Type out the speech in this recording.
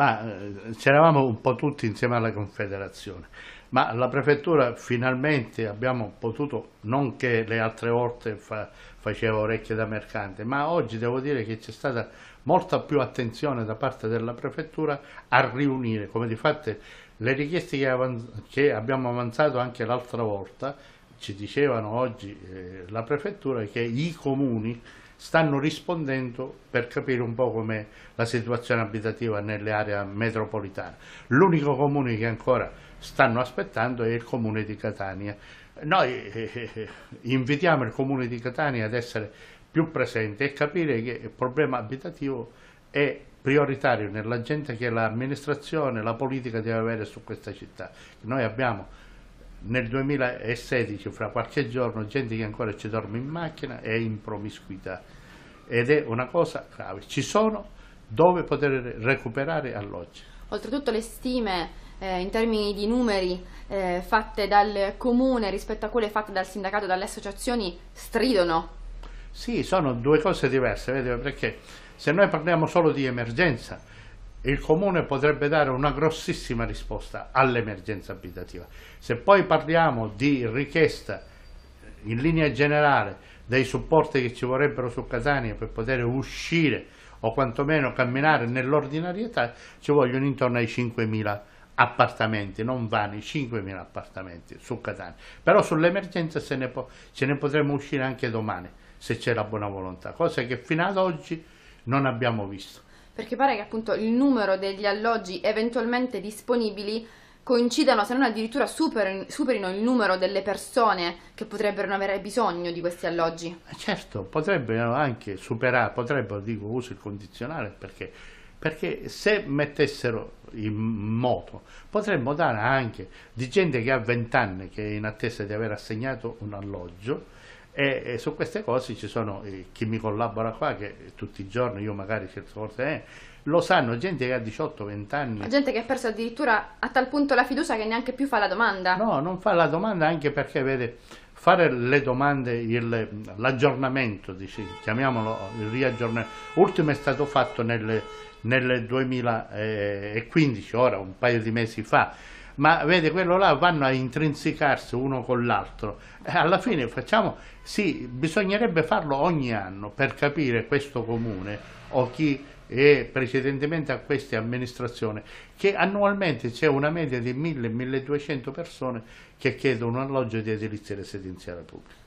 ma eh, c'eravamo un po' tutti insieme alla Confederazione, ma la Prefettura finalmente abbiamo potuto, non che le altre volte fa, faceva orecchie da mercante, ma oggi devo dire che c'è stata molta più attenzione da parte della Prefettura a riunire, come di fatto le richieste che, avanz che abbiamo avanzato anche l'altra volta, ci dicevano oggi eh, la Prefettura che i comuni stanno rispondendo per capire un po' com'è la situazione abitativa nelle aree metropolitane. L'unico comune che ancora stanno aspettando è il comune di Catania. Noi eh, invitiamo il comune di Catania ad essere più presente e capire che il problema abitativo è prioritario nell'agenda che l'amministrazione, la politica deve avere su questa città. Noi abbiamo nel 2016, fra qualche giorno, gente che ancora ci dorme in macchina è in promiscuità ed è una cosa grave. Ci sono dove poter recuperare alloggi. Oltretutto le stime eh, in termini di numeri eh, fatte dal comune rispetto a quelle fatte dal sindacato e dalle associazioni stridono. Sì, sono due cose diverse, vedi, perché se noi parliamo solo di emergenza, il comune potrebbe dare una grossissima risposta all'emergenza abitativa. Se poi parliamo di richiesta in linea generale dei supporti che ci vorrebbero su Catania per poter uscire o quantomeno camminare nell'ordinarietà, ci vogliono intorno ai 5.000 appartamenti, non vani, 5.000 appartamenti su Catania. Però sull'emergenza ce ne potremo uscire anche domani, se c'è la buona volontà, cosa che fino ad oggi non abbiamo visto perché pare che appunto il numero degli alloggi eventualmente disponibili coincidano, se non addirittura superino, il numero delle persone che potrebbero avere bisogno di questi alloggi. Eh, certo, potrebbero anche superare, potrebbero, dico, uso il condizionale perché, perché se mettessero in moto potremmo dare anche di gente che ha 20 anni che è in attesa di aver assegnato un alloggio e, e, su queste cose ci sono eh, chi mi collabora qua, che tutti i giorni io magari certe volte eh, lo sanno, gente che ha 18-20 anni. Gente che ha perso addirittura a tal punto la fiducia che neanche più fa la domanda. No, non fa la domanda anche perché vede, fare le domande, l'aggiornamento, chiamiamolo il riaggiornamento, ultimo è stato fatto nel, nel 2015, ora un paio di mesi fa ma vede quello là vanno a intrinsecarsi uno con l'altro. Eh, alla fine facciamo, sì, bisognerebbe farlo ogni anno per capire questo comune o chi è precedentemente a queste amministrazioni, che annualmente c'è una media di 1000-1200 persone che chiedono un alloggio di edilizia residenziale pubblica.